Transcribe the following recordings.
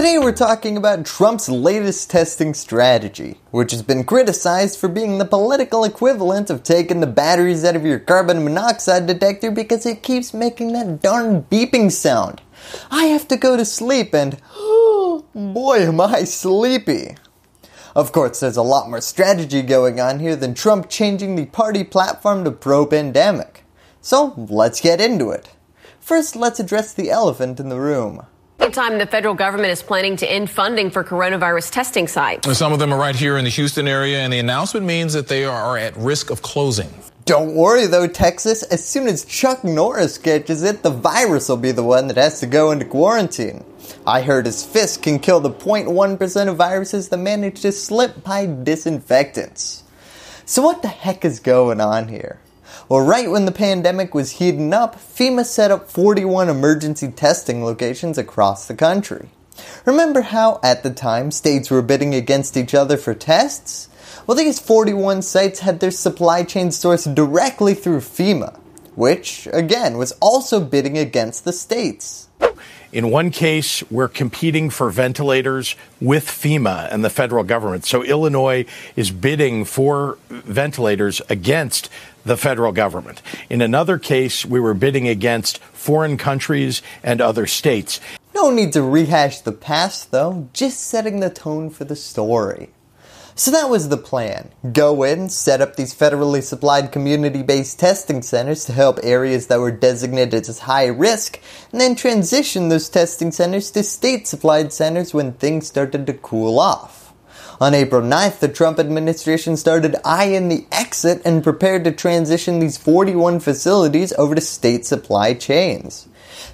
Today we're talking about Trump's latest testing strategy, which has been criticized for being the political equivalent of taking the batteries out of your carbon monoxide detector because it keeps making that darn beeping sound. I have to go to sleep and oh, boy am I sleepy. Of course, there's a lot more strategy going on here than Trump changing the party platform to pro-pandemic. So let's get into it. First, let's address the elephant in the room same time, the federal government is planning to end funding for coronavirus testing sites. Some of them are right here in the Houston area, and the announcement means that they are at risk of closing. Don't worry though, Texas. As soon as Chuck Norris catches it, the virus will be the one that has to go into quarantine. I heard his fist can kill the 0.1% of viruses that manage to slip by disinfectants. So what the heck is going on here? Well, right when the pandemic was heating up, FEMA set up 41 emergency testing locations across the country. Remember how, at the time, states were bidding against each other for tests? Well, these 41 sites had their supply chain sourced directly through FEMA, which, again, was also bidding against the states. In one case, we're competing for ventilators with FEMA and the federal government. So Illinois is bidding for ventilators against the federal government. In another case, we were bidding against foreign countries and other states. No need to rehash the past, though, just setting the tone for the story. So that was the plan. Go in, set up these federally supplied community based testing centers to help areas that were designated as high risk, and then transition those testing centers to state supplied centers when things started to cool off. On April 9th, the Trump administration started eyeing the exit and prepared to transition these 41 facilities over to state supply chains.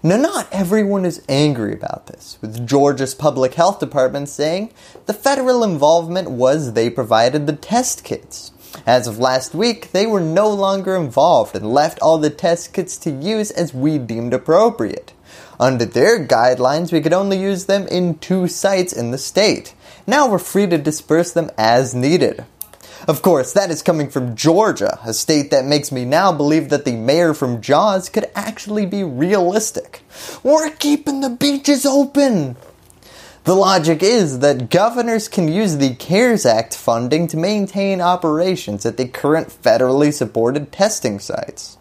Now not everyone is angry about this, with Georgia's public health department saying the federal involvement was they provided the test kits. As of last week, they were no longer involved and left all the test kits to use as we deemed appropriate. Under their guidelines, we could only use them in two sites in the state. Now we're free to disperse them as needed. Of course, that is coming from Georgia, a state that makes me now believe that the mayor from Jaws could actually be realistic. We're keeping the beaches open! The logic is that governors can use the CARES Act funding to maintain operations at the current federally supported testing sites.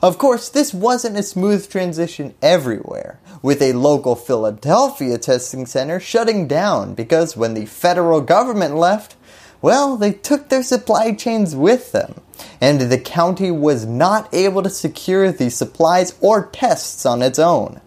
Of course, this wasn't a smooth transition everywhere, with a local Philadelphia testing center shutting down because when the federal government left, well, they took their supply chains with them, and the county was not able to secure the supplies or tests on its own.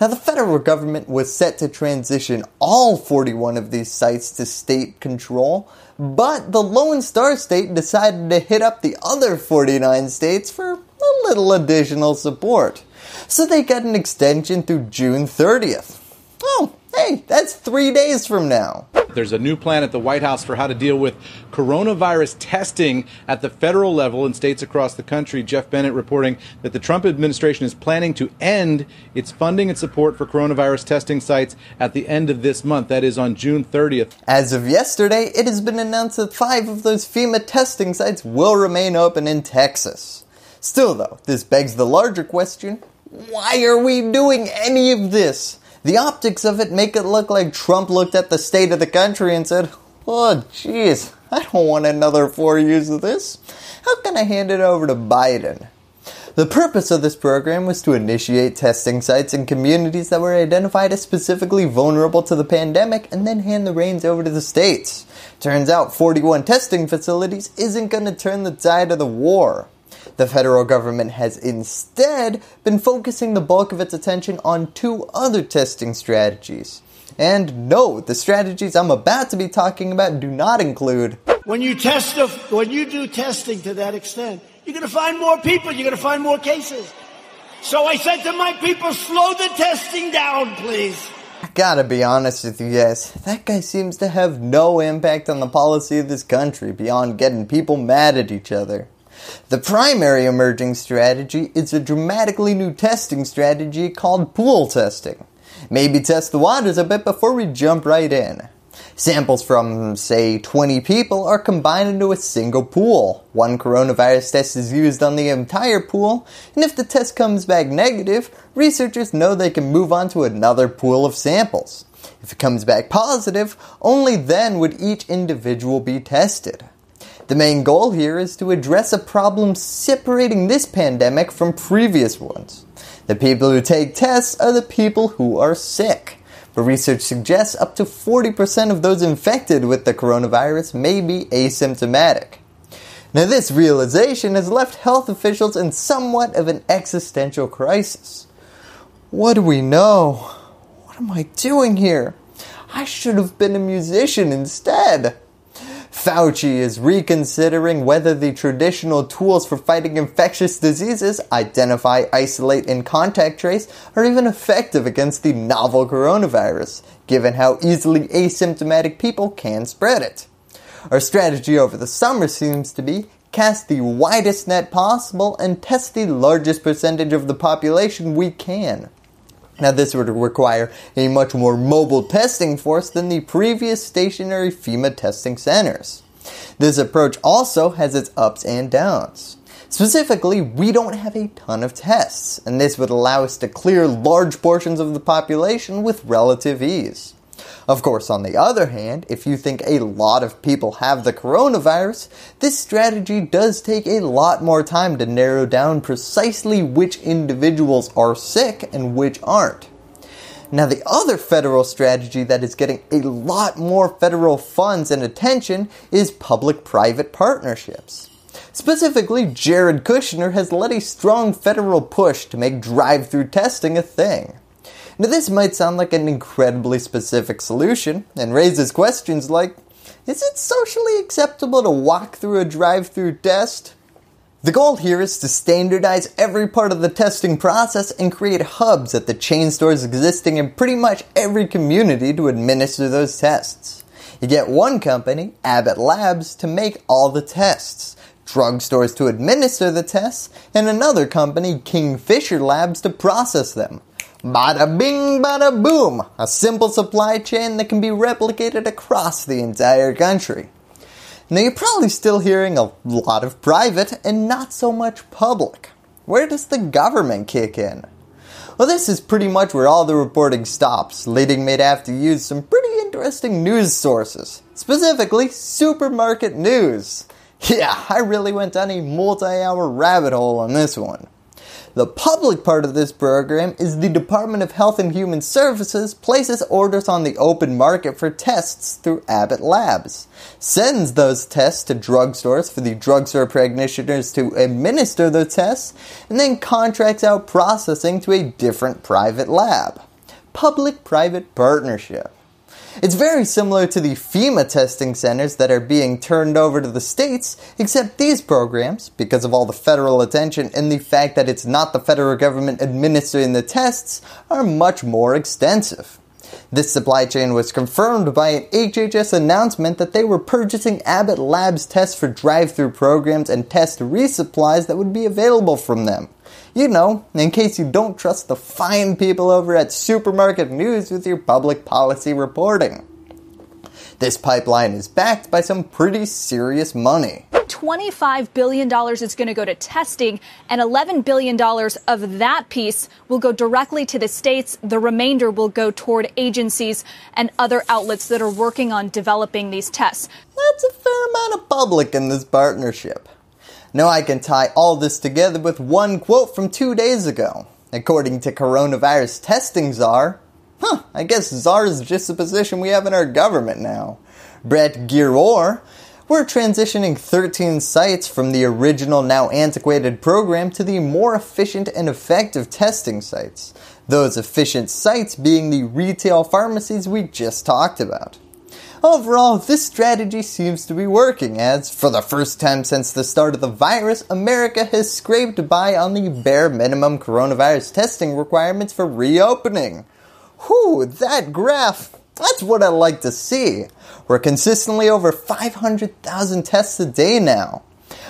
Now, the federal government was set to transition all 41 of these sites to state control, but the Lone Star State decided to hit up the other 49 states for little additional support. So they got an extension through June 30th. Oh, hey, that's three days from now. There's a new plan at the White House for how to deal with coronavirus testing at the federal level in states across the country. Jeff Bennett reporting that the Trump administration is planning to end its funding and support for coronavirus testing sites at the end of this month. That is on June 30th. As of yesterday, it has been announced that five of those FEMA testing sites will remain open in Texas. Still, though, this begs the larger question why are we doing any of this? The optics of it make it look like Trump looked at the state of the country and said, Oh, jeez, I don't want another four years of this. How can I hand it over to Biden? The purpose of this program was to initiate testing sites in communities that were identified as specifically vulnerable to the pandemic and then hand the reins over to the states. Turns out 41 testing facilities isn't going to turn the tide of the war. The federal government has instead been focusing the bulk of its attention on two other testing strategies. And no, the strategies I'm about to be talking about do not include. When you test, the, when you do testing to that extent, you're going to find more people. You're going to find more cases. So I said to my people, slow the testing down, please. I gotta be honest with you guys, that guy seems to have no impact on the policy of this country beyond getting people mad at each other. The primary emerging strategy is a dramatically new testing strategy called pool testing. Maybe test the waters a bit before we jump right in. Samples from, say, 20 people are combined into a single pool. One coronavirus test is used on the entire pool, and if the test comes back negative, researchers know they can move on to another pool of samples. If it comes back positive, only then would each individual be tested. The main goal here is to address a problem separating this pandemic from previous ones. The people who take tests are the people who are sick. But research suggests up to 40% of those infected with the coronavirus may be asymptomatic. Now this realization has left health officials in somewhat of an existential crisis. What do we know? What am I doing here? I should have been a musician instead. Fauci is reconsidering whether the traditional tools for fighting infectious diseases, identify, isolate, and contact trace, are even effective against the novel coronavirus, given how easily asymptomatic people can spread it. Our strategy over the summer seems to be cast the widest net possible and test the largest percentage of the population we can. Now this would require a much more mobile testing force than the previous stationary FEMA testing centers. This approach also has its ups and downs. Specifically, we don't have a ton of tests, and this would allow us to clear large portions of the population with relative ease. Of course, on the other hand, if you think a lot of people have the coronavirus, this strategy does take a lot more time to narrow down precisely which individuals are sick and which aren't. Now the other federal strategy that is getting a lot more federal funds and attention is public-private partnerships. Specifically, Jared Kushner has led a strong federal push to make drive-through testing a thing. Now, this might sound like an incredibly specific solution and raises questions like is it socially acceptable to walk through a drive through test? The goal here is to standardize every part of the testing process and create hubs at the chain stores existing in pretty much every community to administer those tests. You get one company, Abbott Labs, to make all the tests, drugstores to administer the tests, and another company, Kingfisher Labs, to process them, Bada bing, bada boom! A simple supply chain that can be replicated across the entire country. Now you're probably still hearing a lot of private and not so much public. Where does the government kick in? Well this is pretty much where all the reporting stops, leading me to have to use some pretty interesting news sources, specifically supermarket news. Yeah, I really went down a multi-hour rabbit hole on this one. The public part of this program is the Department of Health and Human Services places orders on the open market for tests through Abbott Labs, sends those tests to drugstores for the drugstore practitioners to administer the tests, and then contracts out processing to a different private lab. Public-private partnership. It's very similar to the FEMA testing centers that are being turned over to the states, except these programs, because of all the federal attention and the fact that it's not the federal government administering the tests, are much more extensive. This supply chain was confirmed by an HHS announcement that they were purchasing Abbott Labs tests for drive-through programs and test resupplies that would be available from them you know, in case you don't trust the fine people over at Supermarket News with your public policy reporting. This pipeline is backed by some pretty serious money. $25 billion is going to go to testing, and $11 billion of that piece will go directly to the states. The remainder will go toward agencies and other outlets that are working on developing these tests. That's a fair amount of public in this partnership. Now I can tie all this together with one quote from two days ago. According to coronavirus testing czar, huh, I guess czar is just a position we have in our government now. Brett Giror, we're transitioning 13 sites from the original now antiquated program to the more efficient and effective testing sites. Those efficient sites being the retail pharmacies we just talked about. Overall, this strategy seems to be working, as for the first time since the start of the virus, America has scraped by on the bare minimum coronavirus testing requirements for reopening. Whew, that graph, that's what I like to see. We're consistently over 500,000 tests a day now.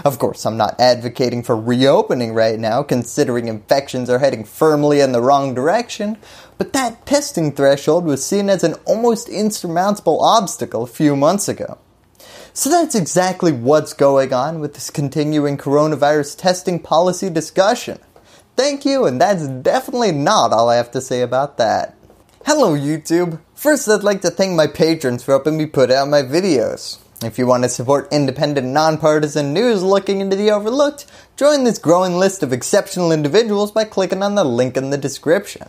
Of course, I'm not advocating for reopening right now, considering infections are heading firmly in the wrong direction, but that testing threshold was seen as an almost insurmountable obstacle a few months ago. So that's exactly what's going on with this continuing coronavirus testing policy discussion. Thank you, and that's definitely not all I have to say about that. Hello YouTube! First I'd like to thank my patrons for helping me put out my videos. If you want to support independent, nonpartisan news looking into the overlooked, join this growing list of exceptional individuals by clicking on the link in the description.